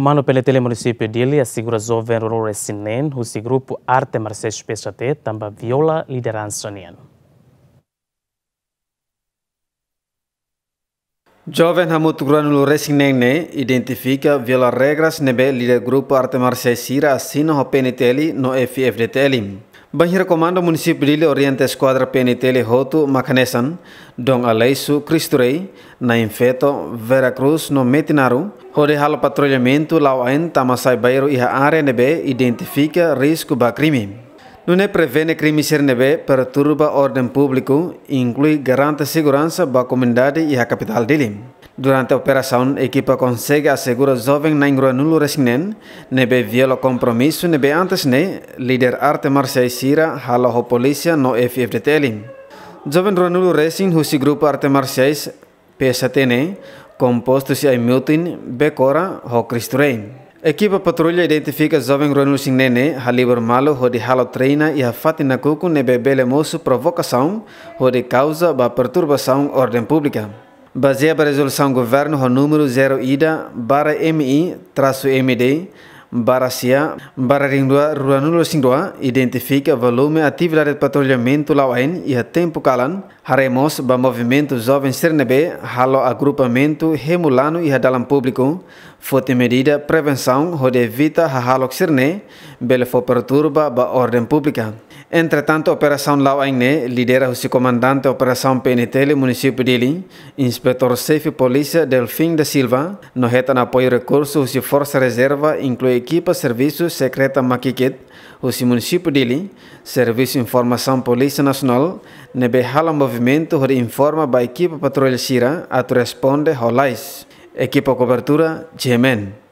Komando Peletele município de Ilha segura zoven rurore sinen, seu grupo Arte Marseille Pesate, tamba viola liderança nian. Jovem Hamut Granulo Resignene identifica viola regras nebe líder grupo Arte Marseille Sira assim no PNTL no FFDTL. Banhira Comando Município de Oriente Esquadra PNTL Hotu Makanesan, Dong Aleisu Cristurei, Naim Vera Veracruz no Metinaru, onde o Patrulhamento Lauain Tamasai a área NB identifica risco para crime. Nune prevene crime CRNB perturba ordem público, inclui garante segurança a comunidade e a capital Dili. Durante a operação, a equipa consegue assegurar jovem na ingrua nulo resinen, nebe viola compromisso nebe antes ne, líder arte marcial sira hala ho polícia no FFDTL. Jovem nulo resin husi grupo arte marciais PSTN, composto se aimutin, becora ho cristurei. Equipa patrulla identifica jovem Ronul Singnene, Halibur Malo, di Halo Treina e a Fatina Cuco nebe provocación provocação, de causa ba perturbação ordem pública. baseia na resolução governo número 0 IDA barra MI-MD Barasia, Bararindua, Ruanulo Singdoa, identifica volume atividade de patrulhamento Lauen e a tempo calan, haremos ba movimento jovem Cernebe, halo agrupamento Remulano e Radalam Público, fote medida prevenção rode evita halo Cerne, bele for perturba ba ordem pública. Entretanto, Operação Lauain ne lidera o comandante Operação PNTL município de Ilim, Inspetor Safe Polícia Delfim da Silva, no reta apoio recursos de Força Reserva, inclui equipa Serviço Secreta Makiket, o município dele, Serviço Informação Polícia Nacional, nebe hala movimento e informa ba equipa patrulha Sira, atu responde holais. Equipa cobertura, Jemen.